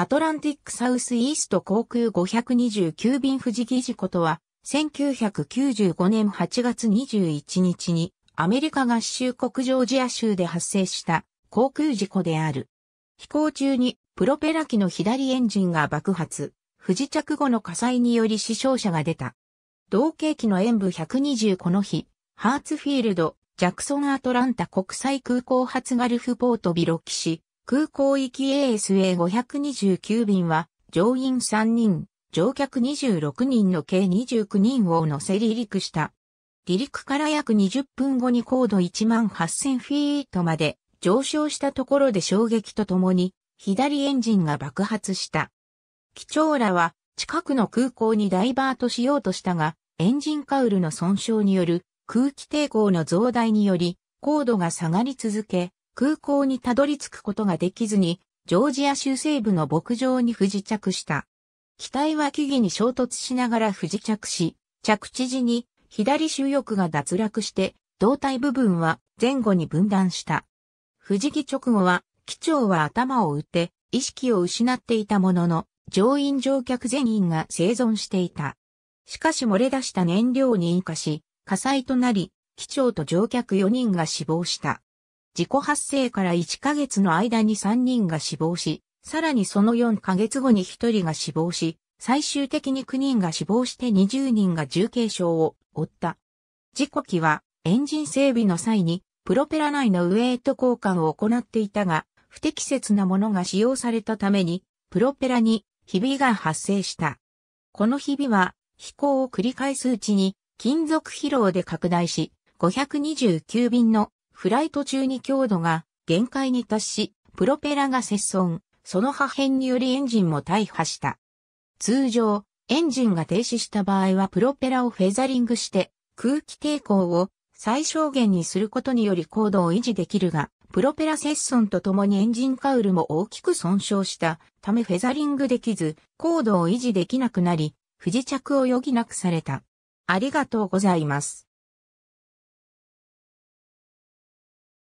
アトランティックサウスイースト航空529便富士義事故とは、1995年8月21日に、アメリカ合衆国ジョージア州で発生した航空事故である。飛行中にプロペラ機の左エンジンが爆発、不時着後の火災により死傷者が出た。同型機の演武120この日、ハーツフィールド、ジャクソンアトランタ国際空港発ガルフポートビロキシ、空港行き ASA529 便は、乗員3人、乗客26人の計29人を乗せ離陸した。離陸から約20分後に高度18000フィートまで上昇したところで衝撃とともに左エンジンが爆発した。機長らは近くの空港にダイバートしようとしたが、エンジンカウルの損傷による空気抵抗の増大により高度が下がり続け、空港にたどり着くことができずに、ジョージア州西部の牧場に不時着した。機体は木々に衝突しながら不時着し、着地時に左主翼が脱落して、胴体部分は前後に分断した。不時着直後は、機長は頭を打って意識を失っていたものの、乗員乗客全員が生存していた。しかし漏れ出した燃料に引火し、火災となり、機長と乗客4人が死亡した。事故発生から1ヶ月の間に3人が死亡し、さらにその4ヶ月後に1人が死亡し、最終的に9人が死亡して20人が重軽傷を負った。事故機はエンジン整備の際にプロペラ内のウェイト交換を行っていたが、不適切なものが使用されたために、プロペラにひびが発生した。このひびは飛行を繰り返すうちに金属疲労で拡大し、529便のフライト中に強度が限界に達し、プロペラが接損、その破片によりエンジンも大破した。通常、エンジンが停止した場合はプロペラをフェザリングして空気抵抗を最小限にすることにより高度を維持できるが、プロペラ接。損とともにエンジンカウルも大きく損傷したためフェザリングできず、高度を維持できなくなり、不時着を余儀なくされた。ありがとうございます。